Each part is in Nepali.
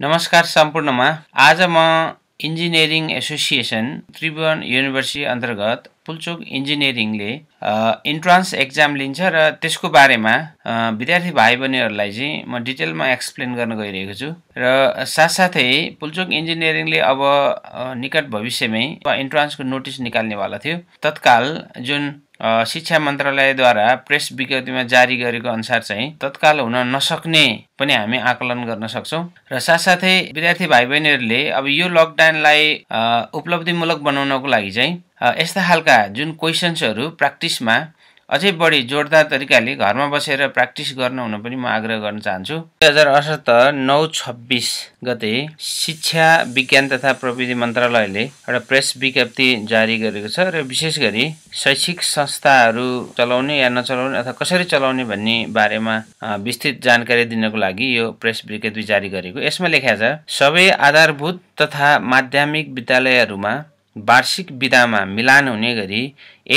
नमस्कार सम्पूर्णमा आज म इन्जिनियरिङ एसोसिएसन त्रिभुवन युनिभर्सिटी अन्तर्गत पुलचोक इन्जिनियरिङले इन्ट्रान्स एक्जाम लिन्छ र त्यसको बारेमा विद्यार्थी भाइ बहिनीहरूलाई चाहिँ म डिटेलमा एक्सप्लेन गर्न गइरहेको छु र साथसाथै पुलचोक इन्जिनियरिङले अब निकट भविष्यमै इन्ट्रान्सको नोटिस निकाल्नेवाला थियो तत्काल जुन शिक्षा मन्त्रालयद्वारा प्रेस विज्ञप्तिमा जारी गरेको अनुसार चाहिँ तत्काल हुन नसक्ने पनि हामी आकलन गर्न सक्छौँ र साथसाथै विद्यार्थी भाइ बहिनीहरूले अब यो लकडाउनलाई उपलब्धिमूलक बनाउनको लागि चाहिँ यस्ता खालका जुन क्वेसन्सहरू प्र्याक्टिसमा अझै बढी जोरदार तरिकाले घरमा बसेर प्र्याक्टिस गर्न हुन पनि म आग्रह गर्न चाहन्छु दुई हजार अठहत्तर नौ छब्बिस गते शिक्षा विज्ञान तथा प्रविधि मन्त्रालयले एउटा प्रेस विज्ञप्ति जारी गरेको छ र विशेष गरी शैक्षिक संस्थाहरू चलाउने या नचलाउने अथवा कसरी चलाउने भन्ने बारेमा विस्तृत जानकारी दिनको लागि यो प्रेस विज्ञप्ति जारी गरेको यसमा लेखा छ सबै आधारभूत तथा माध्यमिक विद्यालयहरूमा वार्षिक विधामा मिलान हुने गरी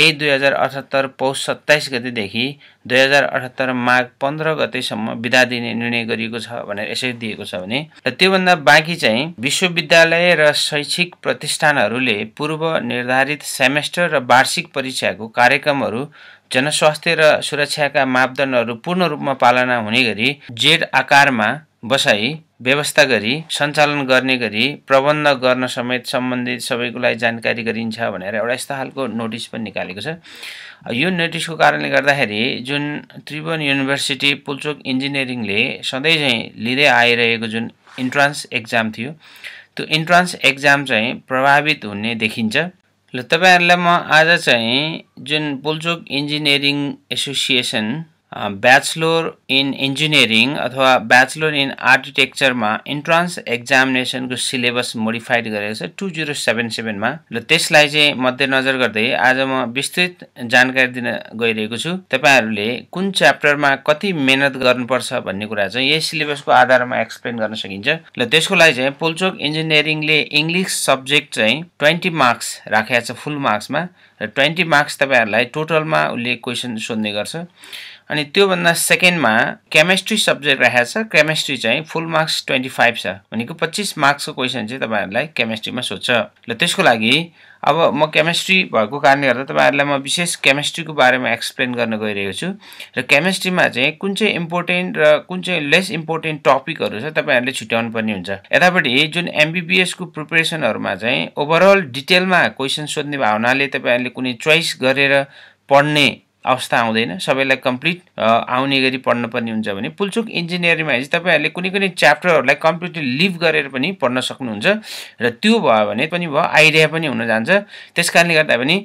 ए दुई हजार अठहत्तर पौष सत्ताइस गतिदेखि दुई हजार अठहत्तर माघ पन्ध्र गतेसम्म विदा दिने निर्णय गरिएको छ भनेर यसरी दिएको छ भने र त्योभन्दा बाँकी चाहिँ विश्वविद्यालय र शैक्षिक प्रतिष्ठानहरूले पूर्व निर्धारित सेमेस्टर र वार्षिक परीक्षाको कार्यक्रमहरू जनस्वास्थ्य र सुरक्षाका मापदण्डहरू पूर्ण रूपमा पालना हुने गरी जेड आकारमा बसाई व्यवस्था गरी सञ्चालन गर्ने गरी प्रबन्ध गर्न समेत सम्बन्धित सबैकोलाई जानकारी गरिन्छ भनेर एउटा यस्तो खालको नोटिस पनि निकालेको छ यो नोटिसको कारणले गर्दाखेरि जुन त्रिभुवन युनिभर्सिटी पुलचोक इन्जिनियरिङले सधैँ चाहिँ लिँदै आइरहेको जुन इन्ट्रान्स एक्जाम थियो त्यो इन्ट्रान्स एक्जाम चाहिँ प्रभावित हुने देखिन्छ ल तपाईँहरूलाई म आज चाहिँ जुन Pulchowk engineering association bachelor in engineering अथवा ब्याचलर इन आर्किटेक्चरमा इन्ट्रान्स एक्जामिनेसनको सिलेबस मोडिफाइड गरेको छ टु जिरो सेभेन सेभेनमा र त्यसलाई चाहिँ मध्यनजर गर्दै आज म विस्तृत जानकारी दिन गइरहेको छु तपाईँहरूले कुन च्याप्टरमा कति मेहनत गर्नुपर्छ भन्ने कुरा चाहिँ यही सिलेबसको आधारमा एक्सप्लेन गर्न सकिन्छ र त्यसको लागि चाहिँ पोलचोक इन्जिनियरिङले इङ्ग्लिस सब्जेक्ट चाहिँ ट्वेन्टी मार्क्स राखेको छ फुल मार्क्समा र ट्वेन्टी मार्क्स तपाईँहरूलाई टोटलमा उसले क्वेसन सोध्ने गर्छ अनि त्योभन्दा सेकेन्डमा केमेस्ट्री सब्जेक्ट राखेको छ केमेस्ट्री चाहिँ फुल मार्क्स ट्वेन्टी फाइभ छ भनेको पच्चिस मार्क्सको क्वेसन चाहिँ तपाईँहरूलाई केमेस्ट्रीमा सोध्छ र त्यसको लागि अब म केमेस्ट्री भएको कारणले गर्दा तपाईँहरूलाई म विशेष केमेस्ट्रीको बारेमा एक्सप्लेन गर्न गइरहेको छु र केमेस्ट्रीमा चाहिँ कुन चाहिँ इम्पोर्टेन्ट र कुन चाहिँ लेस इम्पोर्टेन्ट टपिकहरू छ तपाईँहरूले छुट्याउनु पर्ने हुन्छ यतापट्टि जुन एमबिबिएसको प्रिपरेसनहरूमा चाहिँ ओभरअल डिटेलमा क्वेसन सोध्ने भावनाले तपाईँहरूले कुनै चोइस गरेर पढ्ने अवस्था आउँदैन सबैलाई कम्प्लिट आउने गरी पढ्न हुन्छ भने पुल्चुक इन्जिनियरिङमा चाहिँ तपाईँहरूले कुनै कुनै च्याप्टरहरूलाई कम्प्लिटली लिभ गरेर पनि पढ्न सक्नुहुन्छ र त्यो भयो भने पनि भयो आइडिया पनि हुन जान्छ त्यस कारणले गर्दा पनि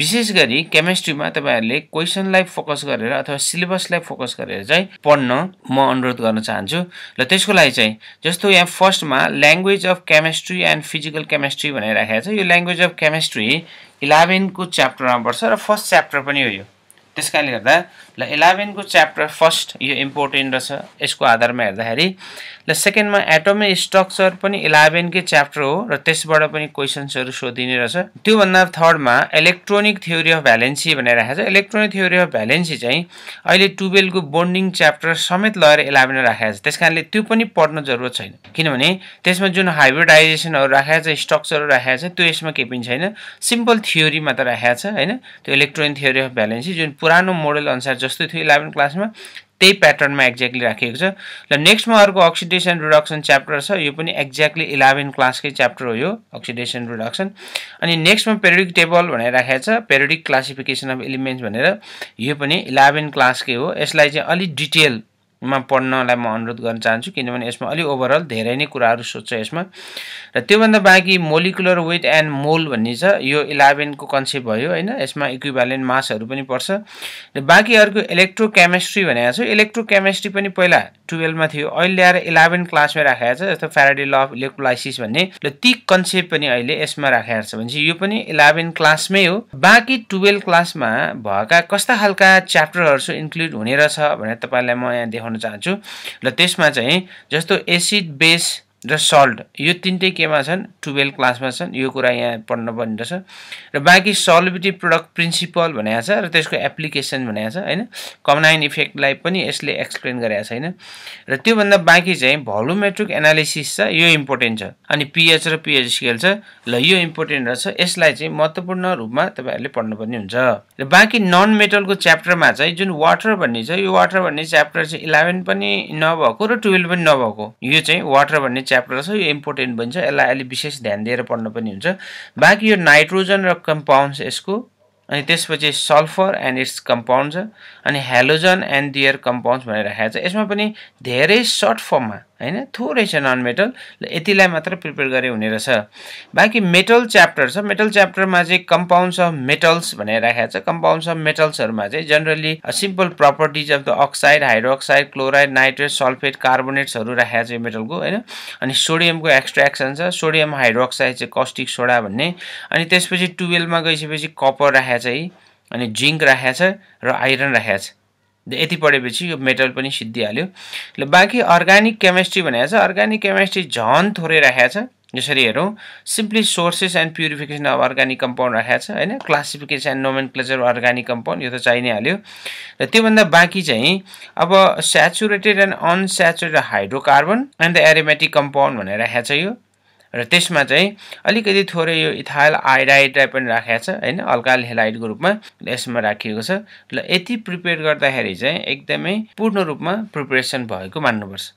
विशेष गरी केमिस्ट्रीमा तपाईँहरूले क्वेसनलाई फोकस गरेर अथवा सिलेबसलाई फोकस गरेर चाहिँ पढ्न म अनुरोध गर्न चाहन्छु र त्यसको लागि चाहिँ जस्तो यहाँ फर्स्टमा language of chemistry and physical chemistry भनेर राखेको छ यो ल्याङ्ग्वेज अफ केमेस्ट्री इलेभेनको च्याप्टरमा पर्छ र फर्स्ट च्याप्टर पनि हो यो त्यस कारणले गर्दा ल इलेभेनको च्याप्टर फर्स्ट यो इम्पोर्टेन्ट रहेछ यसको आधारमा हेर्दाखेरि ल सेकेन्डमा एटोमिक स्ट्रक्चर पनि इलेभेनकै च्याप्टर हो र त्यसबाट पनि क्वेसन्सहरू सोधिने रहेछ त्योभन्दा थर्डमा इलेक्ट्रोनिक थ्योरी अफ भ्यालेन्सी भनेर राखेको छ इलेक्ट्रोनिक थ्योरी अफ भ्यालेन्सी चाहिँ अहिले टुवेल्भको बोन्डिङ च्याप्टर समेत लगेर इलेभेनमा राखेको छ त्यस कारणले त्यो पनि पढ्न जरुरत छैन किनभने त्यसमा जुन हाइब्रिडाइजेसनहरू राखेको छ स्ट्रक्चरहरू राखेको छ त्यो यसमा केही पनि छैन सिम्पल थ्योरी मात्र राखेको छ होइन त्यो इलेक्ट्रोनिक थ्योरी अफ भ्यालेन्सी जुन पुरानो मोडल अनुसार जस्तै थियो इलेभेन क्लासमा त्यही प्याटर्नमा एक्ज्याक्टली राखिएको छ र नेक्स्टमा अर्को अक्सिडेसन रिडक्सन च्याप्टर छ यो पनि एक्ज्याक्टली इलेभेन क्लासकै च्याप्टर हो यो अक्सिडेसन रिडक्सन अनि नेक्स्टमा पेरिडिक टेबल भनेर राखेको छ पेरिडिक क्लासिफिकेसन अफ इलिमेन्ट्स भनेर यो पनि इलेभेन क्लासकै हो यसलाई चाहिँ अलिक डिटेल मा पढ्नलाई म अनुरोध गर्न चाहन्छु किनभने यसमा अलिक ओभरअल धेरै नै कुराहरू सोध्छ यसमा र त्योभन्दा बाँकी मोलिकुलर वेट एन्ड मोल भन्ने छ यो इलेभेनको कन्सेप्ट भयो होइन यसमा इक्विभ्यालेन्ट मासहरू पनि पर्छ र बाँकी अर्को इलेक्ट्रोकेमेस्ट्री भनेको छ इलेक्ट्रोकेमेस्ट्री पनि पहिला टुवेल्भमा थियो अहिले ल्याएर इलेभेन क्लासमै राखेको छ जस्तो फ्याराडी ल अफ इलेक्ट्रोलाइसिस भन्ने र ती कन्सेप्ट पनि अहिले यसमा राखेको छ भनेपछि यो पनि इलेभेन क्लासमै हो बाँकी टुवेल्भ क्लासमा भएका कस्ता खालका च्याप्टरहरू इन्क्लुड हुने रहेछ भनेर तपाईँलाई म यहाँ देखाउँछु गर्न चाहन्छु र त्यसमा चाहिँ जस्तो एसिड बेस र सल्ट यो तिनटै केमा छन् टुवेल्भ क्लासमा छन् यो कुरा यहाँ पढ्नुपर्ने रहेछ र बाँकी सल्भिटी प्रडक्ट प्रिन्सिपल भनेको छ र त्यसको एप्लिकेसन भनेको छ होइन कमनाइन इफेक्टलाई पनि यसले एक्सप्लेन गरेको छैन र त्योभन्दा बाँकी चाहिँ भोलुमेट्रिक एनालिसिस छ यो इम्पोर्टेन्ट छ अनि पिएच र पिएच स्केल छ ल यो इम्पोर्टेन्ट रहेछ यसलाई चाहिँ महत्त्वपूर्ण रूपमा तपाईँहरूले पढ्नुपर्ने हुन्छ र बाँकी नन मेटलको च्याप्टरमा चाहिँ जुन वाटर भन्ने छ यो वाटर भन्ने च्याप्टर चाहिँ इलेभेन पनि नभएको र टुवेल्भ पनि नभएको यो चाहिँ वाटर भन्ने च्याप्टर छ यो इम्पोर्टेन्ट भन्छ यसलाई अलिक विशेष ध्यान दिएर पढ्न पनि हुन्छ बाँकी यो नाइट्रोजन र कम्पाउन्ड्स यसको अनि त्यसपछि सल्फर एन्ड इट्स कम्पाउन्ड छ अनि हेलोजन एन्ड दियर कम्पाउन्ड्स भनेर राखेको छ यसमा पनि धेरै सर्ट फर्ममा होइन थोरै छ नन मेटल यतिलाई मात्र प्रिपेयर गरे हुने रहेछ बाँकी मेटल च्याप्टर छ मेटल च्याप्टरमा चाहिँ कम्पाउन्ड्स अफ मेटल्स भनेर राखेको छ कम्पाउन्ड्स अफ मेटल्सहरूमा चाहिँ generally simple properties of the oxide hydroxide chloride nitrate sulphate कार्बोनेट्सहरू राखेको छ यो मेटलको होइन अनि सोडियमको एक्सट्र्याक्सन छ सोडियम हाइड्रोक्साइड चाहिँ कस्टिक सोडा भन्ने अनि त्यसपछि टुवेल्भमा गइसकेपछि कपर राखेको छ है अनि जिङ्क राखेको छ र आइरन राखेको छ यति पढेपछि यो मेटल पनि सिद्धिहाल्यो र बाँकी अर्ग्यानिक केमेस्ट्री भनेको छ अर्ग्यानिक केमेस्ट्री झन् थोरै राखेको छ जसरी हेरौँ simply sources and purification of organic compound राखेको छ होइन classification and nomenclature organic compound यो त चाहि नै हाल्यो र त्योभन्दा बाँकी चाहिँ अब saturated and unsaturated hydrocarbon and the aromatic compound भनेर राखेको छ यो र त्यसमा चाहिँ अलिकति थोरै यो इथाइल आइडाइडलाई पनि राखेको छ होइन अल्काइल हेलाइडको रूपमा यसमा राखिएको छ र यति प्रिपेयर गर्दाखेरि चाहिँ एकदमै पूर्ण रूपमा प्रिपेरेसन भएको मान्नुपर्छ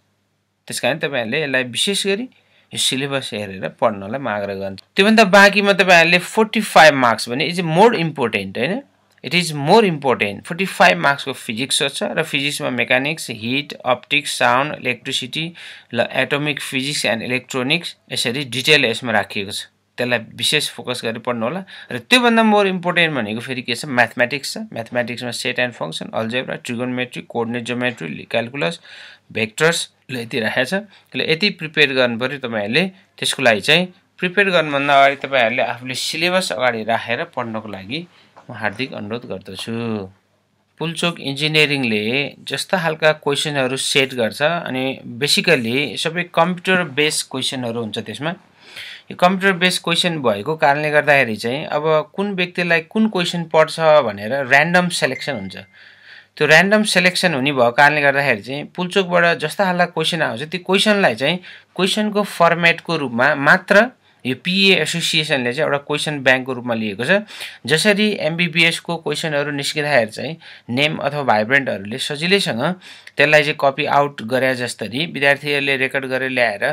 त्यस कारण तपाईँहरूले यसलाई विशेष गरी यो सिलेबस हेरेर पढ्नलाई म आग्रह गर्छु त्योभन्दा बाँकीमा तपाईँहरूले फोर्टी फाइभ मार्क्स भने इज मोर इम्पोर्टेन्ट होइन it is more important forty five मार्क्सको फिजिक्स छ र फिजिक्समा mechanics heat optics sound electricity ल एटोमिक फिजिक्स एन्ड इलेक्ट्रोनिक्स यसरी डिटेल यसमा राखिएको छ त्यसलाई विशेष फोकस गरेर पढ्नु होला र त्योभन्दा मोर इम्पोर्टेन्ट भनेको फेरि के छ म्याथमेटिक्स छ म्याथमेटिक्समा set and function algebra trigonometry coordinate geometry calculus vectors ल यति राखेको छ त्यसले यति प्रिपेयर पऱ्यो तपाईँहरूले त्यसको लागि चाहिँ प्रिपेयर गर्नुभन्दा अगाडि तपाईँहरूले आफूले सिलेबस अगाडि राखेर पढ्नको लागि म हार्दिक अनुरोध गर्दछु पुलचोक इन्जिनियरिङले जस्ता खालका क्वेसनहरू सेट गर्छ अनि बेसिकल्ली सबै कम्प्युटर बेस क्वेसनहरू हुन्छ त्यसमा यो कम्प्युटर बेस क्वेसन भएको कारणले गर्दाखेरि चाहिँ अब कुन व्यक्तिलाई कुन क्वेसन पढ्छ भनेर ऱ्यान्डम सेलेक्सन हुन्छ त्यो ऱ्यान्डम सेलेक्सन हुने भएको कारणले गर्दाखेरि चाहिँ पुलचोकबाट जस्ता खालका क्वेसन आउँछ त्यो क्वेसनलाई चाहिँ क्वेसनको फर्मेटको रूपमा मात्र यो पिए एसोसिएसनले चाहिँ एउटा क्वेसन ब्याङ्कको रूपमा लिएको छ जसरी एमबिबिएसको क्वेसनहरू निस्किँदाखेरि चाहिँ नेम अथवा भाइब्रेन्टहरूले सजिलैसँग त्यसलाई चाहिँ कपी आउट गरे जस्तरी विद्यार्थीहरूले रेकर्ड गरेर ल्याएर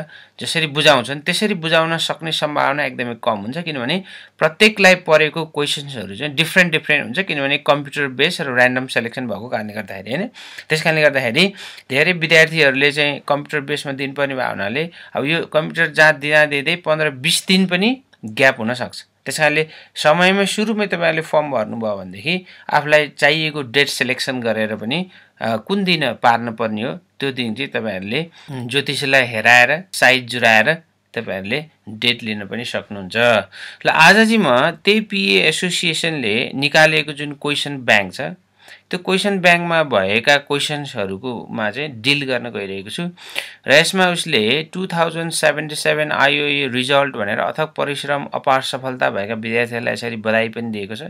जसरी बुझाउँछन् त्यसरी बुझाउन सक्ने सम्भावना एकदमै कम हुन्छ किनभने प्रत्येकलाई परेको क्वेसन्सहरू चाहिँ डिफ्रेन्ट डिफ्रेन्ट हुन्छ किनभने कम्प्युटर बेस र ऱ्यान्डम सेलेक्सन भएको कारणले गर्दाखेरि होइन त्यस कारणले गर्दाखेरि धेरै विद्यार्थीहरूले चाहिँ कम्प्युटर बेसमा दिनुपर्ने भावनाले अब यो कम्प्युटर जाँच दिँदा दिँदै पन्ध्र बिस बिस दिन पनि ग्याप हुनसक्छ त्यस कारणले समयमै सुरुमै तपाईँहरूले फर्म भर्नुभयो भनेदेखि आफूलाई चाहिएको डेट सेलेक्सन गरेर पनि कुन दिन पार्नुपर्ने हो त्यो दिन चाहिँ तपाईँहरूले ज्योतिषलाई हेराएर साइज जुराएर तपाईँहरूले डेट लिन पनि सक्नुहुन्छ ल आज चाहिँ म त्यही पिए एसोसिएसनले निकालेको जुन क्वेसन ब्याङ्क छ त्यो क्वेसन ब्याङ्कमा भएका क्वेसन्सहरूकोमा चाहिँ डिल गर्न गइरहेको छु र यसमा उसले two thousand seventy seven IOE result भनेर अथक परिश्रम अपार सफलता भएका विद्यार्थीहरूलाई यसरी बधाई पनि दिएको छ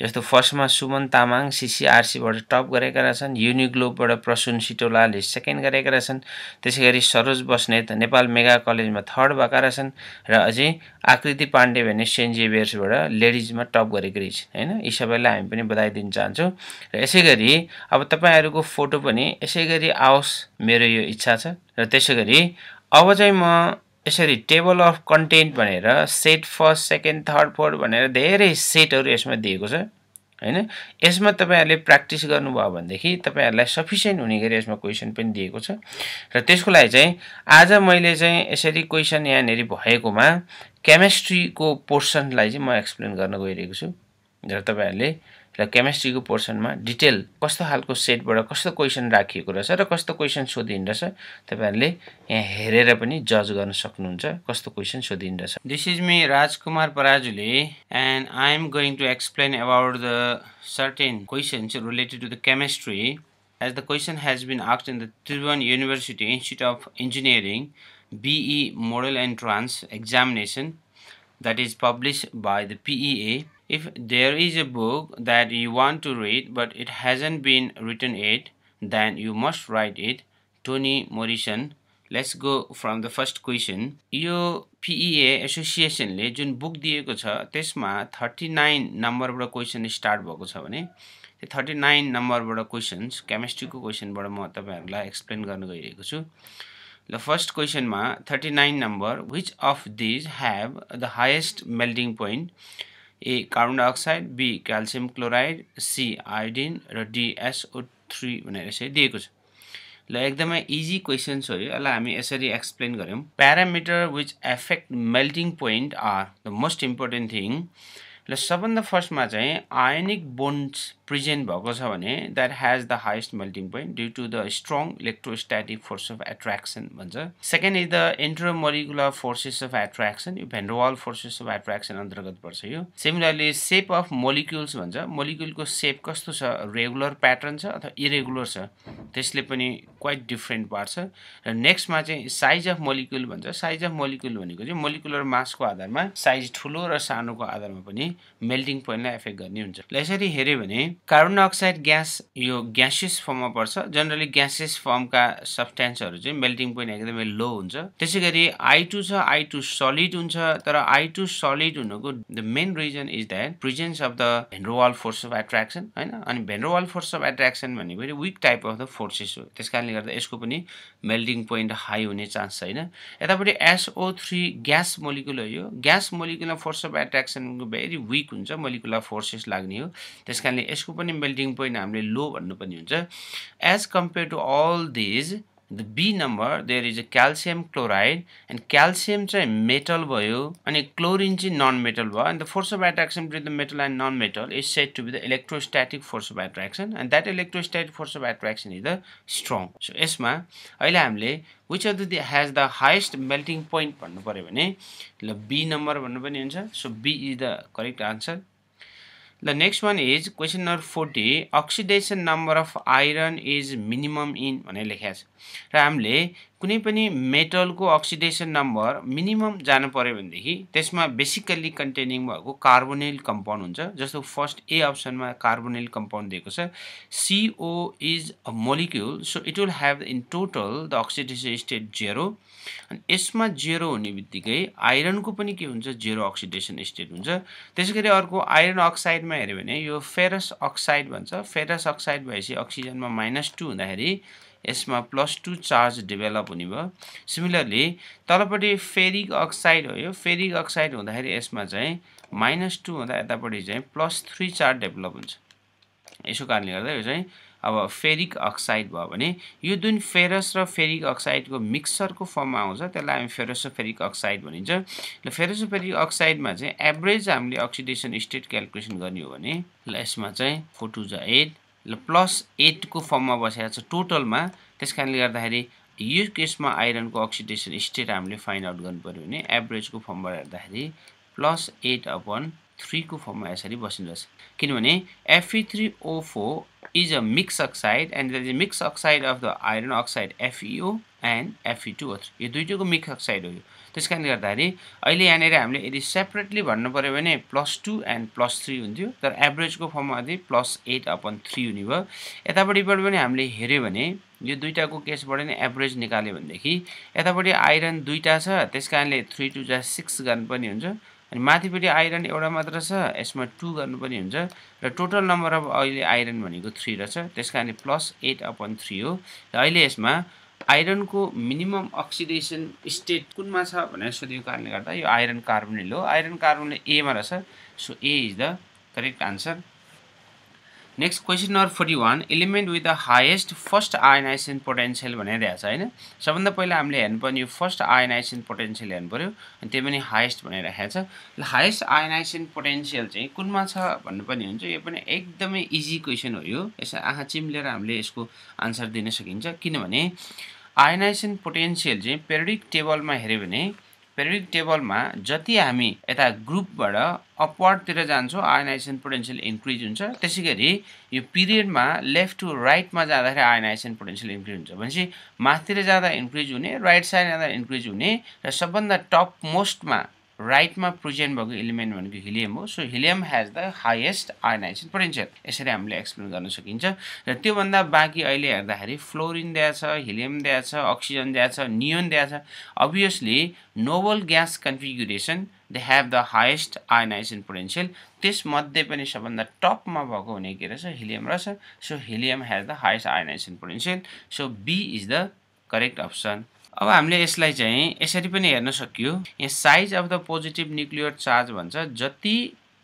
जस्तो फर्स्टमा सुमन तामाङ सिसिआरसीबाट टप गरेका रहेछन् युनिग्लोबबाट प्रसुन सिटोलाले सेकेन्ड गरेका रहेछन् त्यसै गरी सरोज बस्नेत नेपाल मेगा कलेजमा थर्ड भएका रहेछन् र अझै आकृति पाण्डे भने सेन्ट जेभियर्सबाट लेडिजमा टप गरेको रहेछन् होइन यी सबैलाई हामी पनि बधाई दिन चाहन्छौँ र यसै गरी अब तपाईँहरूको फोटो पनि यसै गरी आओस् मेरो यो इच्छा छ र त्यसै गरी अब चाहिँ म यसरी टेबल अफ कन्टेन्ट भनेर set first second third fourth भनेर धेरै सेटहरू यसमा दिएको छ होइन यसमा तपाईँहरूले प्र्याक्टिस गर्नुभयो भनेदेखि तपाईँहरूलाई सफिसियन्ट हुने गरी यसमा क्वेसन पनि दिएको छ र त्यसको लागि चाहिँ आज मैले चाहिँ यसरी क्वेसन यहाँनिर भएकोमा केमेस्ट्रीको पोर्सनलाई चाहिँ म एक्सप्लेन गर्न गइरहेको छु र तपाईँहरूले र केमेस्ट्रीको पोर्सनमा डिटेल कस्तो खालको सेटबाट कस्तो क्वेसन राखिएको रहेछ र कस्तो क्वेसन सोधिने रहेछ तपाईँहरूले यहाँ हेरेर पनि जज गर्न सक्नुहुन्छ कस्तो क्वेसन सोधिने रहेछ this is me Rajkumar Parajuli and I am going to explain about the certain questions related to the chemistry as the question has been asked in the Tribhuvan university institute of engineering BE model entrance examination that is publish by the PEA If there is a book that you want to read but it hasn't been written yet, then you must write it. Tony Morrison let's go from the first question यो पिइए एसोसिएसनले e जुन बुक दिएको छ त्यसमा थर्टी नाइन नम्बरबाट क्वेसन स्टार्ट भएको छ भने त्यो थर्टी नाइन नम्बरबाट क्वेसन्स केमिस्ट्रीको क्वेसनबाट म तपाईँहरूलाई एक्सप्लेन गर्न गइरहेको छु ल फर्स्ट क्वेसनमा thirty nine number which of these have the highest melting point A carbon dioxide B calcium chloride C iodine र डिएसओ थ्री भनेर यसरी दिएको छ ल एकदमै इजी क्वेसन्स हो यो यसलाई हामी यसरी एक्सप्लेन गऱ्यौँ parameter which affect melting point are the most important thing ल सबभन्दा फर्स्टमा चाहिँ आयनिक बोन्ड्स प्रेजेन्ट भएको छ भने that has the highest melting point due to the strong electrostatic force of attraction भन्छ second is the intermolecular forces of attraction यो भेन्ड्रोवाल फोर्सेस अफ एट्र्याक्सन अन्तर्गत पर्छ यो सिमिलरली सेप अफ मोलिक्युल्स भन्छ मोलिक्युलको सेप कस्तो छ रेगुलर प्याटर्न छ अथवा इरेगुलर छ त्यसले पनि क्वाइट डिफ्रेन्ट पार्छ र नेक्स्टमा चाहिँ साइज अफ मलिकुल भन्छ साइज अफ मलिकुल भनेको चाहिँ मलिकुलर मासको आधारमा साइज ठुलो र सानोको आधारमा पनि मेल्टिङ पोइन्टलाई एफेक्ट गर्ने हुन्छ र यसरी हेऱ्यो भने कार्बन डाइअक्साइड ग्यास यो ग्यासेस फर्ममा पर्छ जनरली ग्यासेस फर्मका सब्सटेन्सहरू चाहिँ मेल्टिङ पोइन्ट एकदमै लो हुन्छ त्यसै गरी आई टू छ आई टू सलिड हुन्छ तर आई टू सलिड हुनुको the main reason is that presence of the van der Waals force of attraction होइन अनि भेन्ड्रोवाल फोर्स अफ एट्र्याक्सन भनेको weak type of the forces हो त्यस कारणले गर्दा यसको पनि मेल्टिङ पोइन्ट हाई हुने चान्स छैन यतापट्टि एसओ थ्री ग्यास मलिकुलर हो यो gas molecular force of attraction very weak हुन्छ मलिकुलर फोर्सेस लाग्ने हो त्यस कारणले यसको पनि मेल्टिङ पोइन्ट हामीले लो पनि हुन्छ as compare to all these the B number there is a calcium chloride and calcium चाहिँ मेटल भयो अनि क्लोरिन चाहिँ नन मेटल भयो and the force of attraction between the metal and non metal is said to be the electrostatic force of attraction and that electrostatic force of attraction is the strong so यसमा अहिले हामीले which of the has the highest melting point भन्नु पऱ्यो भने ल बी नम्बर भन्नु पनि हुन्छ so B is the correct answer The next one is question number 40 oxidation number of iron is minimum in भनेर लेखेको छ र हामीले कुनै पनि मेटलको अक्सिडेसन नम्बर मिनिमम जानु पऱ्यो भनेदेखि त्यसमा बेसिकल्ली कन्टेनिङ भएको कार्बोनिल कम्पाउन्ड हुन्छ जस्तो फर्स्ट ए अप्सनमा कार्बोनिल कम्पाउन्ड दिएको छ CO is a molecule so it will have in total the oxidation state zero अनि यसमा जेरो हुने बित्तिकै आइरनको पनि के हुन्छ जेरो अक्सिडेसन स्टेट हुन्छ त्यसै गरी अर्को आइरन अक्साइडमा हेऱ्यो भने यो फेरस अक्साइड भन्छ फेरस अक्साइड भएपछि अक्सिजनमा माइनस टू हुँदाखेरि यसमा प्लस टू चार्ज डेभलप हुने भयो सिमिलरली तलपट्टि फेरिक अक्साइड हो यो फेरिक अक्साइड हुँदाखेरि यसमा चाहिँ माइनस टू हुँदा यतापट्टि चाहिँ प्लस थ्री चार्ज डेभलप हुन्छ यसो कारणले गर्दा यो चाहिँ अब फेरिक अक्साइड भयो भने यो जुन फेरस र फेरिक अक्साइडको मिक्सरको फर्ममा आउँछ त्यसलाई हामी फेरोसोफेरिक अक्साइड भनिन्छ र फेरोसोफेरिक अक्साइडमा चाहिँ एभरेज हामीले अक्सिडेसन स्टेट क्यालकुलेसन गर्ने हो भने ल यसमा चाहिँ फोर जा एट ल प्लस एटको फर्ममा बसेको छ टोटलमा त्यस कारणले गर्दाखेरि यो केसमा आइरनको अक्सिडेसन स्टेट हामीले फाइन्ड आउट गर्नु पऱ्यो भने एभरेजको फर्मबाट हेर्दाखेरि प्लस एट अपन थ्रीको फर्ममा यसरी बस्नुहोस् किनभने Fe three O four is a mix oxide and that is mix oxide of the iron oxide FeO and Fe two O three यो दुइटैको मिक्स अक्साइड हो यो त्यस कारणले गर्दाखेरि अहिले यहाँनिर हामीले यदि सेपरेटली भन्नु पऱ्यो भने plus two and plus three हुन्थ्यो तर एभरेजको फर्ममा चाहिँ प्लस एट अपन थ्री हुने भयो यतापट्टिबाट पनि हामीले हेऱ्यो भने यो दुइटाको केसबाट नै एभरेज निकाल्यो भनेदेखि यतापट्टि आइरन दुईटा छ त्यस कारणले थ्री टू जा सिक्स गर्नुपर्ने हुन्छ अनि माथिपट्टि आइरन एउटा मात्र छ यसमा टू पनि हुन्छ र टोटल नम्बर अफ अहिले आइरन भनेको थ्री रहेछ त्यस कारणले प्लस एट अपन थ्री हो र अहिले यसमा आइरनको मिनिमम अक्सिडेसन स्टेट कुनमा छ भनेर सोधेको कारणले गर्दा यो आइरन कार्बोनिल हो आइरन कार्बोनिल एमा रहेछ so A is the correct answer next question number forty one element with the highest first ionisation potential भनिरहेको छ होइन सबभन्दा पहिला हामीले हेर्नुपर्ने यो फर्स्ट आयनाइसन पोटेन्सियल हेर्नु पऱ्यो अनि त्यही पनि हाइएस्ट भनिरहेको छ ल हाइएस्ट आयनाइसन पोटेन्सियल चाहिँ कुनमा छ पनि हुन्छ यो पनि एकदमै इजी क्वेसन हो यो यसो आँखा चिम्लेर हामीले यसको आन्सर दिन सकिन्छ किनभने आयनाइसन पोटेन्सियल चाहिँ पेरिडिक टेबलमा हेऱ्यो भने पेरिडिक टेबलमा जति हामी यता ग्रुपबाट अपवर्डतिर जान्छौँ आयनाइजेसन पोटेन्सियल इन्क्रिज हुन्छ त्यसै गरी यो पिरियडमा लेफ्ट टु राइटमा जाँदाखेरि आयनाइजेसन पोटेन्सियल इन्क्रिज हुन्छ भनेपछि माथितिर जाँदा इन्क्रिज हुने राइट साइड जाँदा इन्क्रिज हुने र सबभन्दा टप मोस्टमा राइटमा प्रेजेन्ट भएको इलिमेन्ट भनेको हिलियम हो so helium has the highest ionisation potential यसरी हामीले एक्सप्लेन गर्न सकिन्छ र त्योभन्दा बाँकी अहिले हेर्दाखेरि फ्लोरिन दिएछ हिलियम छ अक्सिजन छ नियोन छ obviously noble gas configuration they have the highest ionisation potential त्यसमध्ये पनि सबभन्दा टपमा भएको हुने के रहेछ हिलियम रहेछ so helium has the highest ionisation potential so B is the correct option अब हामीले यसलाई चाहिँ यसरी पनि हेर्न सकियो यहाँ size of the positive nuclear charge भन्छ जति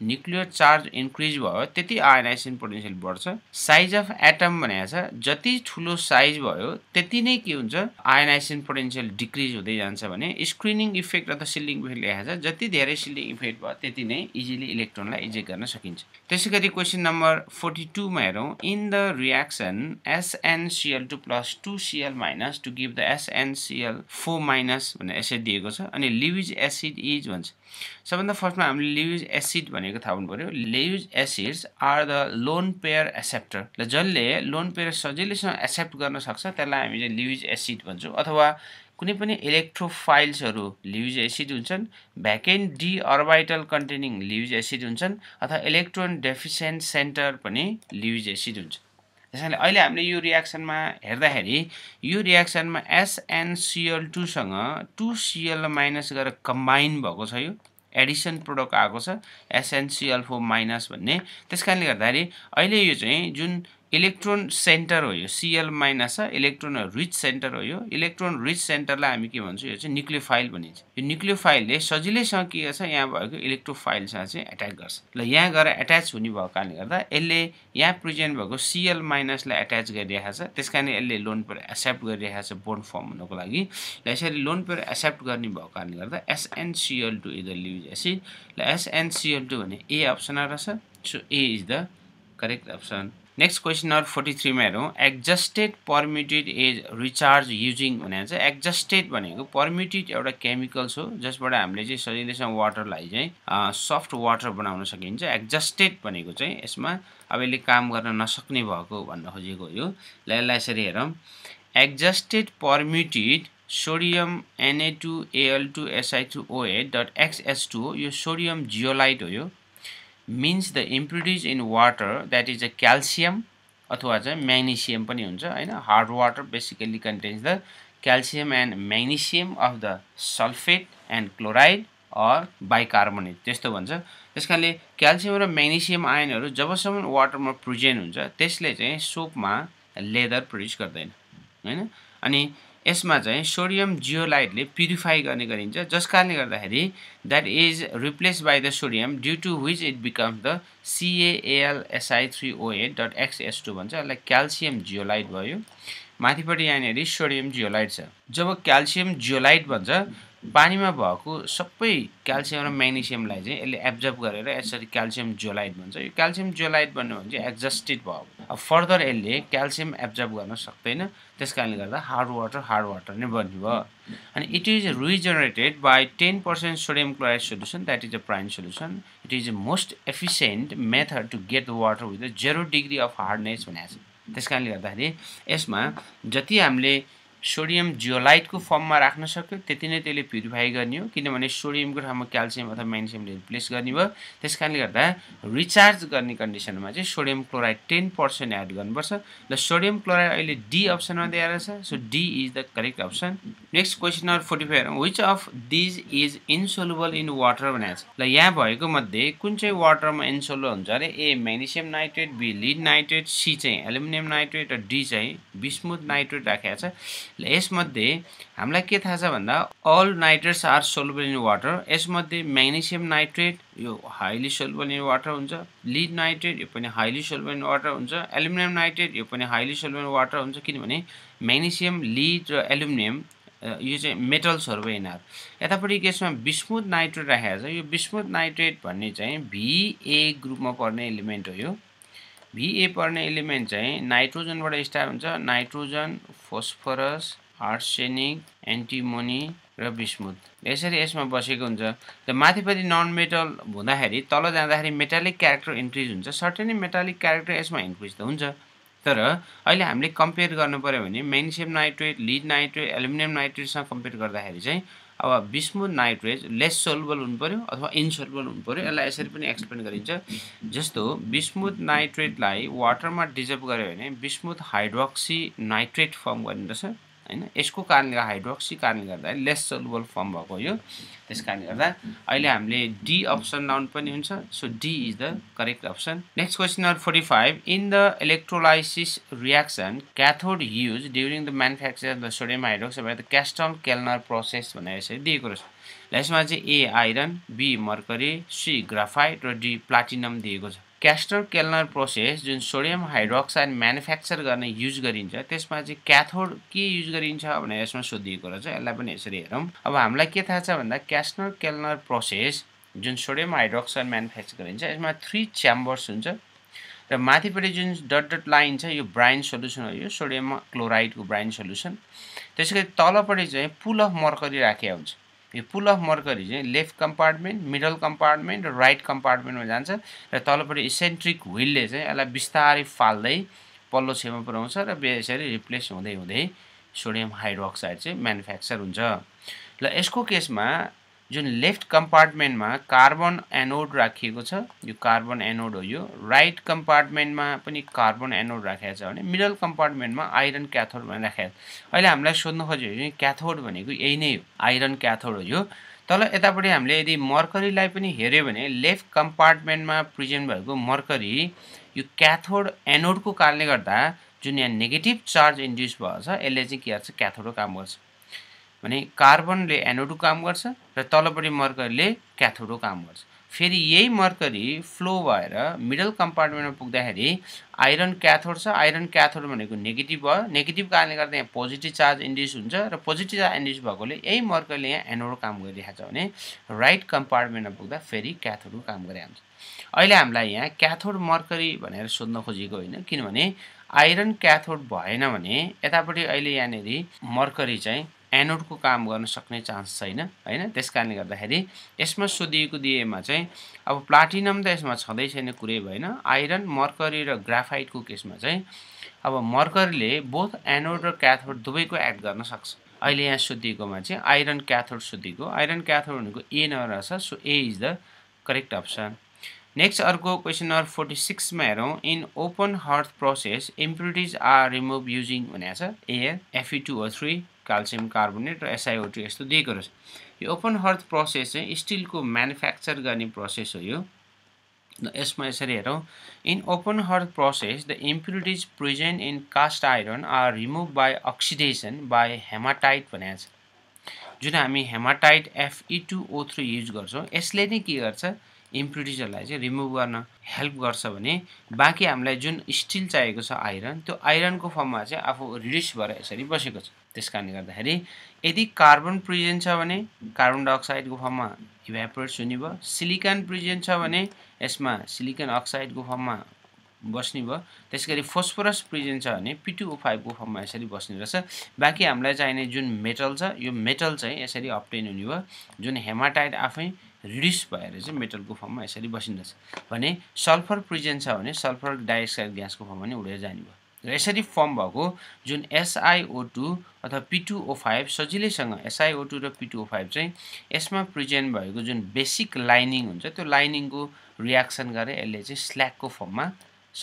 न्युक्लियर चार्ज इन्क्रिज भयो त्यति आयनाइसन पोटेन्सियल बढ्छ साइज अफ एटम भनेको छ जति ठुलो साइज भयो त्यति नै के हुन्छ आयनाइसन पोटेन्सियल डिक्रिज हुँदै जान्छ भने स्क्रिनिङ इफेक्ट अथवा सिलिङ इफेक्ट लेखाएको छ जति धेरै सिलिङ इफेक्ट भयो त्यति नै इजिली इलेक्ट्रोनलाई इजेक्ट गर्न सकिन्छ त्यसै गरी क्वेसन नम्बर फोर्टी टूमा हेरौँ in the reaction SnCl two plus two Cl minus to give the SnCl four minus भनेर एसिड दिएको छ अनि लिभिज एसिड इज भन्छ सबभन्दा फर्स्टमा हामीले लेयुज एसिड भनेको थाहा हुनु पऱ्यो Lewis acids are the lone pair acceptor र जसले लोन पेयर सजिलैसँग एक्सेप्ट गर्न सक्छ त्यसलाई हामी चाहिँ एसिड भन्छौँ अथवा कुनै पनि इलेक्ट्रोफाइल्सहरू लियुज एसिड हुन्छन् vacant d orbital containing Lewis acid हुन्छन् अथवा इलेक्ट्रोन डेफिसियन्ट सेन्टर पनि लियुज एसिड हुन्छ त्यस अहिले हामीले यो रियाक्सनमा हेर्दाखेरि यो रियाक्सनमा एसएनसिएल टूसँग टु सिएल माइनस गरेर कम्बाइन भएको छ यो एडिसन प्रोडक्ट आएको छ एसएनसिएल फोर माइनस भन्ने त्यस कारणले गर्दाखेरि अहिले यो चाहिँ जुन इलेक्ट्रोन सेन्टर हो यो सिएल माइनस छ इलेक्ट्रोन रिच सेन्टर हो यो इलेक्ट्रोन रिच सेन्टरलाई हामी के भन्छौँ यो चाहिँ न्युक्लियोफाइल भनिन्छ यो न्युक्लियोफाइलले सजिलैसँग के गर्छ यहाँ भएको इलेक्ट्रोफाइलसँग चाहिँ एट्याक गर्छ ल यहाँ गएर एट्याच हुने भएको कारणले गर्दा यसले यहाँ प्रेजेन्ट भएको सिएल माइनसलाई एट्याच गरिरहेको छ त्यस कारण यसले लोन पेयर एक्सेप्ट गरिरहेको छ बोन्ड फर्म हुनको लागि र यसरी लोन पेयर एक्सेप्ट गर्ने भएको कारणले गर्दा SnCl two is the Lewis acid ल एसएनसिएल टू भने ए अप्सन रहेछ so A is the correct option next question number forty थ्रीमा हेरौँ exhausted permutit is recharge using भनेर चाहिँ एक्जस्टेड भनेको पर्मिटेड एउटा केमिकल्स हो जसबाट हामीले चाहिँ सजिलैसँग वाटरलाई चाहिँ सफ्ट वाटर बनाउन सकिन्छ एक्जस्टेड भनेको चाहिँ यसमा अब यसले काम गर्न नसक्ने भएको भन्न खोजेको यो ल यसलाई यसरी हेरौँ exhausted permutit sodium Na two Al two Si through OA dot XS two हो यो सोडियम जियोलाइट हो यो means the impurities in water that is a calcium अथवा चाहिँ म्याग्नेसियम पनि हुन्छ होइन hard water basically contains the calcium and magnesium of the sulphate and chloride or bicarbonate त्यस्तो भन्छ त्यस कारणले क्याल्सियम र म्याग्नेसियम आयनहरू जबसम्म वाटरमा प्रेजेन्ट हुन्छ त्यसले चाहिँ सोपमा लेदर प्रड्युस गर्दैन होइन अनि यसमा चाहिँ सोडियम जियोलाइटले प्युरिफाई गर्ने गरिन्छ जस कारणले गर्दाखेरि that is replace by the sodium due to which it becomes the CaAlSi three OA dot XS two भन्छ यसलाई क्याल्सियम जियोलाइट भयो माथिपट्टि यहाँनिर सोडियम जियोलाइट छ जब क्याल्सियम जियोलाइट भन्छ पानीमा भएको सबै क्याल्सियम र म्याग्नेसियमलाई चाहिँ यसले एब्जर्भ गरेर यसरी क्याल्सियम जियोलाइट भन्छ यो क्याल्सियम जियोलाइट भन्यो भने चाहिँ एक्जस्टेड भयो अब फर्दर यसले क्याल्सियम एब्जर्भ गर्न सक्दैन त्यस कारणले गर्दा हार्ड वाटर हार्ड वाटर नै बन्यो भयो अनि it is regenerated by ten percent sodium chloride solution that is a brine solution it is a most efficient method to get the water with a zero degree of hardness भनेको छ त्यस कारणले गर्दाखेरि यसमा जति हामीले सोडियम जियोलाइटको फर्ममा राख्न सक्यो त्यति नै त्यसले प्युरिफाई गर्ने हो किनभने सोडियमको ठाउँमा क्याल्सियम अथवा म्याग्नेसियमले रिप्लेस गर्ने भयो त्यस कारणले गर्दा रिचार्ज गर्ने कन्डिसनमा चाहिँ sodium chloride ten percent add गर्नुपर्छ र सोडियम क्लोराइड अहिले डी अप्सनमा दिएर छ so D is the correct option next question number forty five which of these is insoluble in water भनेको छ ल यहाँ भएको मध्ये कुन चाहिँ वाटरमा इन्सोलो हुन्छ अरे A magnesium nitrate B lead nitrate C चाहिँ एल्युमिनियम नाइट्रेट र डी चाहिँ बिस्मुथ नाइट्रेट राखेको छ यसमध्ये हामीलाई के थाहा छ भन्दा all nitrates are soluble in water यसमध्ये म्याग्नेसियम नाइट्रेट यो हाइली सोलुबल इन वाटर हुन्छ लिड नाइट्रेट यो पनि हाइली सोलुबल इन वाटर हुन्छ एल्युमिनियम नाइट्रेट यो पनि हाइली सोलुबल इन वाटर हुन्छ किनभने म्याग्नेसियम लिड र एल्युमिनियम यो चाहिँ मेटल्सहरू भयो यिनीहरू यतापट्टि यसमा विस्मुथ नाइट्रेट राखेको छ यो विस्मुथ नाइट्रेट भन्ने चाहिँ भिए ग्रुपमा पर्ने एलिमेन्ट हो यो भिए पर्ने एलिमेन्ट चाहिँ नाइट्रोजनबाट स्टार्ट हुन्छ नाइट्रोजन फोस्फरस आर्सेनिक एन्टिमोनी र बिस्मुथ यसरी यसमा बसेको हुन्छ र माथिपट्टि नन मेटल हुँदाखेरि तल जाँदाखेरि मेटालिक क्यारेक्टर इन्क्रिज हुन्छ सर्टेनली मेटालिक क्यारेक्टर यसमा इन्क्रिज त हुन्छ तर अहिले हामीले कम्पेयर गर्नु पऱ्यो भने magnesium nitrate lead nitrate aluminium नाइट्रेटसँग कम्पेयर गर्दाखेरि चाहिँ अब बिस्मो नाइट्रेज लेस हुनु हुनुपऱ्यो अथवा हुनु हुनुपऱ्यो यसलाई यसरी पनि एक्सप्लेन गरिन्छ जस्तो बिस्मुथ नाइट्रेटलाई वाटरमा डिजर्भ गऱ्यो भने बिस्मुथ हाइड्रोक्सी नाइट्रेट फर्म गरिँदछ होइन यसको कारणले गर्दा हाइड्रोक्सी कारणले गर्दा लेस सोलुबल फर्म भएको यो त्यस कारणले गर्दा अहिले हामीले डी अप्सन लाउनु पनि हुन्छ so D is the correct option next question number forty five in the electrolysis reaction cathode use during the manufacture of the sodium hydroxide the Castner Kellner process भनेर यसरी दिएको रहेछ यसमा चाहिँ A iron B mercury C graphite र डी प्लाटिनम दिएको छ क्यास्टर केल्नर प्रोसेस जुन सोडियम हाइड्रोक्साइड म्यानुफ्याक्चर गर्ने युज गरिन्छ त्यसमा चाहिँ क्याथोड के युज गरिन्छ भनेर यसमा सोधिएको रहेछ यसलाई पनि यसरी हेरौँ अब हामीलाई के थाहा छ भन्दा क्यास्टर केल्नर प्रोसेस जुन सोडियम हाइड्रोक्साइड म्यानुफ्याक्चर गरिन्छ यसमा थ्री च्याम्बर्स हुन्छ र माथिपट्टि जुन डट डट लाइन छ यो ब्राइन सोल्युसन हो यो सोडियम क्लोराइडको ब्राइन सोल्युसन त्यसै गरी तलपट्टि चाहिँ पुल अफ मर्करी राखिया हुन्छ यो पुल अफ मर्करी चाहिँ लेफ्ट कम्पार्टमेन्ट मिडल कम्पार्टमेन्ट र राइट कम्पार्टमेन्टमा जान्छ र तलपट्टि इसेन्ट्रिक व्हिलले चाहिँ यसलाई बिस्तारै फाल्दै पल्लो छेउमा पुऱ्याउँछ र यसरी रिप्लेस हुँदै हुँदै सोडियम हाइड्रोक्साइड चाहिँ म्यानुफ्याक्चर हुन्छ र यसको केसमा जुन लेफ्ट कम्पार्टमेन्टमा कार्बन एनोड राखिएको छ यो कार्बन एनोड हो यो राइट कम्पार्टमेन्टमा पनि कार्बन एनोड राखेको छ भने मिडल कम्पार्टमेन्टमा आइरन क्याथोड भनेर राखेको छ अहिले हामीलाई सोध्नु खोज्यो क्याथोड भनेको यही नै हो आइरन क्याथोड हो यो तल यतापट्टि हामीले यदि मर्करीलाई पनि हेऱ्यो भने लेफ्ट कम्पार्टमेन्टमा प्रिजेन्ट भएको मर्करी यो क्याथोड एनोडको कारणले गर्दा जुन यहाँ नेगेटिभ चार्ज इन्ड्युस भएको छ यसले चाहिँ के गर्छ क्याथोडको काम गर्छ भने कार्बनले एनोडो काम गर्छ र तलपट्टि मर्करीले क्याथोडो काम गर्छ फेरि यही मर्करी फ्लो भएर मिडल कम्पार्टमेन्टमा पुग्दाखेरि आइरन क्याथोड छ आइरन क्याथोड भनेको नेगेटिभ भयो नेगेटिभ कारणले गर्दा यहाँ पोजिटिभ चार्ज इन्ड्युस हुन्छ र पोजिटिभ चार्ज इन्ड्युस भएकोले यही मर्करले यहाँ एनोडो काम गरिरहेको छ भने राइट कम्पार्टमेन्टमा पुग्दा फेरि क्याथोडको काम गरिहाल्छ अहिले हामीलाई यहाँ क्याथोड मर्करी भनेर सोध्न खोजेको होइन किनभने आइरन क्याथोड भएन भने यतापट्टि अहिले यहाँनिर मर्करी चाहिँ एनोडको काम गर्न सक्ने चान्स छैन होइन त्यस कारणले गर्दाखेरि यसमा सोधिएको दिएमा चाहिँ अब प्लाटिनम त यसमा छँदै छैन कुरै भएन आइरन मर्करी र ग्राफाइटको केसमा चाहिँ अब मर्करीले बोथ एनोड र क्याथोड दुवैको एक्ट गर्न सक्छ अहिले यहाँ सोधिएकोमा चाहिँ आइरन क्याथोड सोधिएको आइरन क्याथोड भनेको ए नरहेछ so A is the correct option next अर्को क्वेसन नम्बर फोर्टी सिक्समा हेरौँ in open hearth process impurities are remove using भनेको छ air FE two O three calcium carbonate र एसआइओटी यस्तो दिएको रहेछ यो ओपन हर्थ प्रोसेस चाहिँ स्टिलको म्यानुफ्याक्चर गर्ने प्रोसेस हो यो यसमा यसरी हेरौँ in open hearth process the impurities present in cast iron are remove by oxidation by hematite भनेको छ जुन हामी hematite FE two O three use गर्छौँ यसले नै के गर्छ इम्प्युरिटिजहरूलाई चाहिँ रिमुभ गर्न हेल्प गर्छ भने बाँकी हामीलाई जुन स्टिल चाहिएको छ आइरन त्यो आइरनको फर्ममा चाहिँ आफू रिड्युस भएर यसरी बसेको छ त्यस कारणले गर्दाखेरि यदि कार्बन प्रिजेन्ट छ भने कार्बन डाइअक्साइडको फर्ममा इभ्यापोरेट्स हुने भयो सिलिकन प्रिजेन्ट छ भने यसमा सिलिकन अक्साइडको फर्ममा बस्ने भयो त्यस गरी फोस्फोरस प्रिजेन्ट छ भने पिटुओ फाइभको फर्ममा यसरी बस्ने रहेछ बाँकी हामीलाई चाहिने जुन मेटल छ यो मेटल चाहिँ यसरी अप्टेन हुने भयो जुन हेमाटाइट आफै रिड्युस भएर चाहिँ मेटलको फर्ममा यसरी बसिँदछ भने सल्फर प्रिजेन्ट छ भने सल्फर डाइअक्साइड ग्यासको फर्ममा नै उडेर जाने भयो र यसरी फर्म भएको जुन एसआइओ टू अथवा पिटुओ फाइभ सजिलैसँग एसआइओ टू र पिटुओ फाइभ चाहिँ यसमा प्रिजेन्ट भएको जुन बेसिक लाइनिङ हुन्छ त्यो लाइनिङको रियाक्सन गरेर यसले चाहिँ स्ल्याकको फर्ममा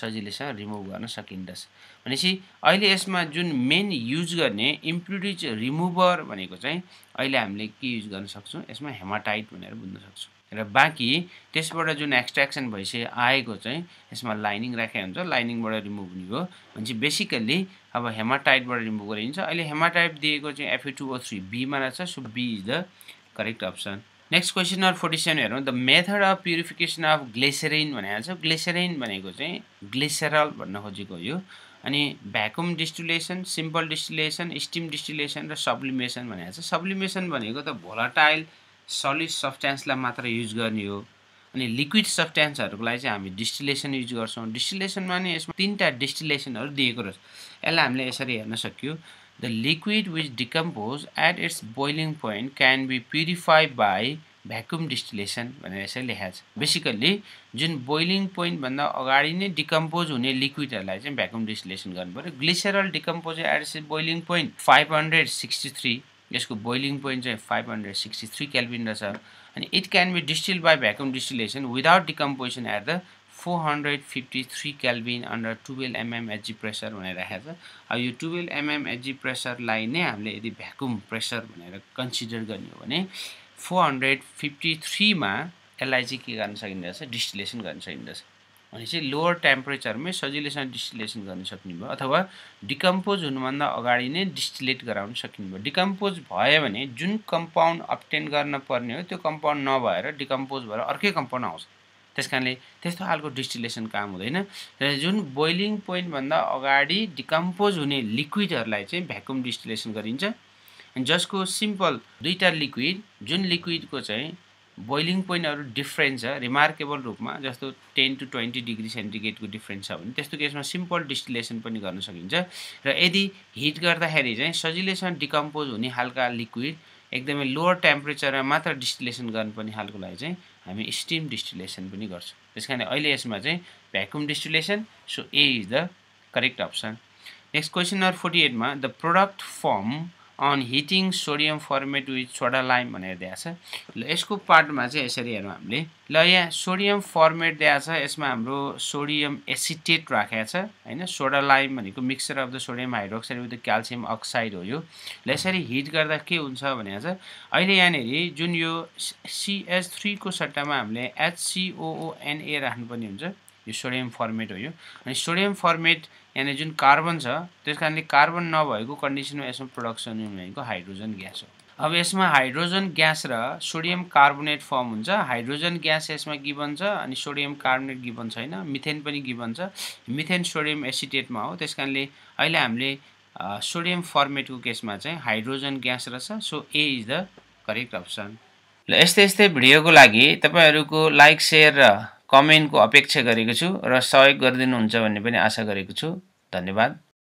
सजिलैसँग रिमुभ गर्न सकिँदछ भनेपछि अहिले यसमा जुन मेन युज गर्ने इम्प्युरिज रिमुभर भनेको चाहिँ अहिले हामीले के युज गर्न सक्छौँ यसमा हेमाटाइट भनेर बुझ्न सक्छौँ र बाँकी त्यसबाट जुन एक्सट्र्याक्सन भइसके आएको चाहिँ यसमा लाइनिङ राखेको हुन्छ लाइनिङबाट रिमुभ हुने हो भनेपछि बेसिकल्ली अब हेमाटाइटबाट रिमुभ गरिन्छ अहिले हेमाटाइट दिएको चाहिँ एफए टू ओ थ्री बीमा रहेछ so B is the correct option next question number forty seven हेरौँ the method of purification of glycerin भनेको छ ग्लेसेरिन भनेको चाहिँ ग्लेसेरल भन्न खोजेको यो अनि vacuum distillation simple distillation steam distillation र सब्लिमेसन भनेको छ सब्लिमेसन भनेको त भोलाटाइल सलिड सब्सट्यान्सलाई मात्र युज गर्ने हो अनि लिक्विड सब्सट्यान्सहरूको लागि चाहिँ हामी डिस्टिलेसन युज गर्छौँ डिस्टिलेसनमा नि यसमा तिनवटा डिस्टिलेसनहरू दिएको रहेछ यसलाई हामीले यसरी हेर्न सक्यो the liquid which decompose at its boiling point can be purified by vacuum distillation भनेर यसरी लेखाएको छ बेसिकल्ली जुन बोइलिङ पोइन्टभन्दा अगाडि नै डिकम्पोज हुने लिक्विडहरूलाई चाहिँ भ्याकुम डिस्टिलेसन गर्नु पऱ्यो glycerol decompose at its boiling point five hundred sixty three यसको बोइलिङ पोइन्ट चाहिँ five hundred sixty three kelvin रहेछ अनि it can be distil by vacuum distillation without decomposition at the four hundred fifty three kelvin under twelve MM HG pressure भनेर राखेको छ अब यो टुवेल्भ एमएम एचजी प्रेसरलाई नै हामीले यदि भ्याकुम प्रेसर भनेर कन्सिडर गर्ने हो भने फोर हन्ड्रेड फिफ्टी थ्रीमा यसलाई चाहिँ के गर्न सकिँदो रहेछ डिस्टिलेसन गर्न सकिँदो रहेछ चाहिँ लोवर टेम्परेचरमै सजिलैसँग डिस्टिलेसन गर्न सक्ने भयो अथवा डिकम्पोज हुनुभन्दा अगाडि नै डिस्टिलेट गराउन सकिने भयो डिकम्पोज भयो भने जुन कम्पाउन्ड अप्टेन गर्न पर्ने हो त्यो कम्पाउन्ड नभएर डिकम्पोज भएर अर्कै कम्पाउन्ड आउँछ त्यस कारणले त्यस्तो खालको डिस्टिलेसन काम हुँदैन र जुन बोइलिङ पोइन्टभन्दा अगाडि डिकम्पोज हुने लिक्विडहरूलाई चाहिँ भ्याकुम डिस्टिलेसन गरिन्छ जसको सिम्पल दुईवटा लिक्विड जुन लिक्विडको चाहिँ बोइलिङ पोइन्टहरू डिफ्रेन्ट छ रिमार्केबल रूपमा जस्तो टेन टु ट्वेन्टी डिग्री सेन्टिग्रेडको डिफ्रेन्स छ भने त्यस्तो केसमा सिम्पल डिस्टिलेसन पनि गर्न सकिन्छ र यदि हिट गर्दाखेरि चाहिँ सजिलैसँग डिकम्पोज हुने खालका लिक्विड एकदमै लोवर टेम्परेचरमा मात्र डिस्टिलेसन गर्नुपर्ने खालको लागि चाहिँ हामी स्टिम डिस्टिलेसन पनि गर्छौँ त्यस कारणले अहिले यसमा चाहिँ vacuum distillation so A is the correct option next question number forty एटमा the product form on heating sodium formate with soda lime भनेर दिएको छ ल यसको पार्टमा चाहिँ यसरी हेरौँ हामीले ल यहाँ सोडियम फर्मेट दिएको छ यसमा हाम्रो सोडियम एसिटेट राखेको छ होइन सोडा लाइम भनेको mixture of the sodium hydroxide with the calcium oxide हो यो ल यसरी हिट गर्दा के हुन्छ भने छ अहिले यहाँनिर जुन यो सिएच थ्रीको सट्टामा हामीले एचसिओओएनए राख्नुपर्ने हुन्छ यो सोडियम फर्मेट हो यो अनि सोडियम फर्मेट यहाँनिर जुन कार्बन छ त्यस कारणले कार्बन नभएको कन्डिसनमा यसमा प्रडक्सन भनेको हाइड्रोजन ग्यास हो अब यसमा हाइड्रोजन ग्यास र सोडियम कार्बोनेट फर्म हुन्छ हाइड्रोजन ग्यास यसमा गिबन छ अनि सोडियम कार्बोनेट गिबन छैन मिथेन पनि गिबन छ मिथेन सोडियम एसिडेटमा हो त्यस कारणले अहिले हामीले सोडियम फर्मेटको केसमा चाहिँ हाइड्रोजन ग्यास रहेछ so A is the correct option ल यस्तै यस्तै भिडियोको लागि तपाईँहरूको लाइक सेयर र कमेन्टको अपेक्षा गरेको छु र सहयोग गरिदिनुहुन्छ भन्ने पनि आशा गरेको छु धन्यवाद